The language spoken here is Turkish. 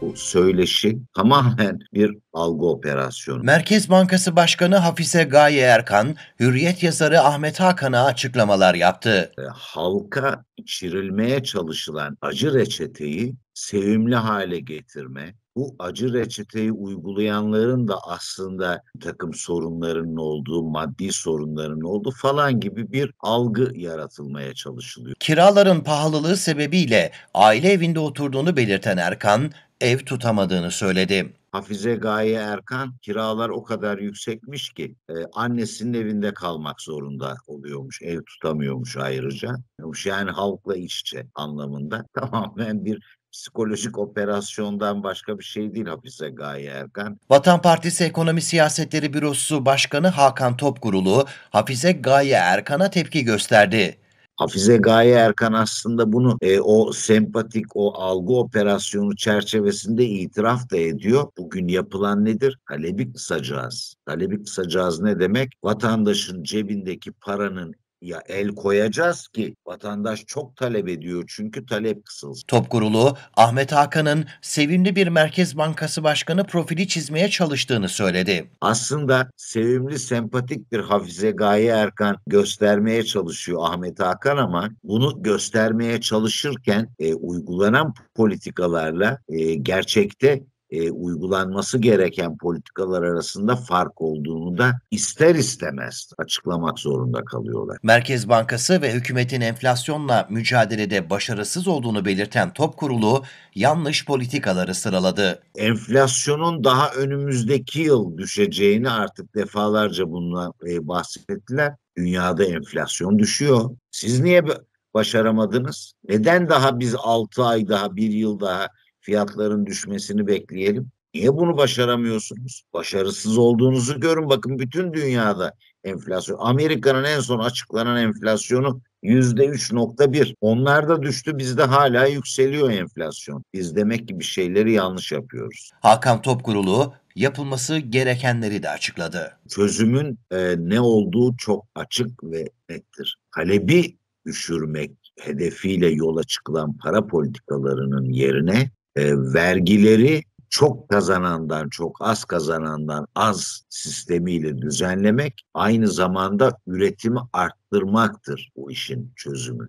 bu söyleşi tamamen bir algı operasyonu. Merkez Bankası Başkanı Hafize Gaye Erkan, Hürriyet yazarı Ahmet Hakan'a açıklamalar yaptı. E, halka içirilmeye çalışılan acı reçeteyi sevimli hale getirme, bu acı reçeteyi uygulayanların da aslında takım sorunlarının olduğu, maddi sorunlarının olduğu falan gibi bir algı yaratılmaya çalışılıyor. Kiraların pahalılığı sebebiyle aile evinde oturduğunu belirten Erkan ev tutamadığını söyledi. Hafize Gaye Erkan kiralar o kadar yüksekmiş ki e, annesinin evinde kalmak zorunda oluyormuş. Ev tutamıyormuş ayrıca. Yani halkla iç içe anlamında. Tamamen bir psikolojik operasyondan başka bir şey değil Hafize Gaye Erkan. Vatan Partisi Ekonomi Siyasetleri Bürosu Başkanı Hakan Topkurulu, Hafize Gaye Erkan'a tepki gösterdi. Hafize Gaye Erkan aslında bunu e, o sempatik o algı operasyonu çerçevesinde itiraf da ediyor. Bugün yapılan nedir? Talebi kısacağız. Talebi kısacağız ne demek? Vatandaşın cebindeki paranın ya el koyacağız ki vatandaş çok talep ediyor çünkü talep kısılsın. Top kurulu Ahmet Hakan'ın sevimli bir Merkez Bankası Başkanı profili çizmeye çalıştığını söyledi. Aslında sevimli sempatik bir Hafize Gaye Erkan göstermeye çalışıyor Ahmet Hakan ama bunu göstermeye çalışırken e, uygulanan politikalarla e, gerçekte e, uygulanması gereken politikalar arasında fark olduğunu da ister istemez açıklamak zorunda kalıyorlar. Merkez Bankası ve hükümetin enflasyonla mücadelede başarısız olduğunu belirten Top Kurulu yanlış politikaları sıraladı. Enflasyonun daha önümüzdeki yıl düşeceğini artık defalarca bununla e, bahsettiler. Dünyada enflasyon düşüyor. Siz niye başaramadınız? Neden daha biz 6 ay daha, bir yıl daha fiyatların düşmesini bekleyelim. Niye bunu başaramıyorsunuz? Başarısız olduğunuzu görün. Bakın bütün dünyada enflasyon. Amerika'nın en son açıklanan enflasyonu yüzde üç nokta bir. Onlar da düştü bizde hala yükseliyor enflasyon. Biz demek ki bir şeyleri yanlış yapıyoruz. Hakan Topkurulu yapılması gerekenleri de açıkladı. Çözümün e, ne olduğu çok açık ve nettir. Talebi üşürmek hedefiyle yola çıkılan para politikalarının yerine e, vergileri çok kazanandan çok az kazanandan az sistemiyle düzenlemek aynı zamanda üretimi arttırmaktır bu işin çözümü.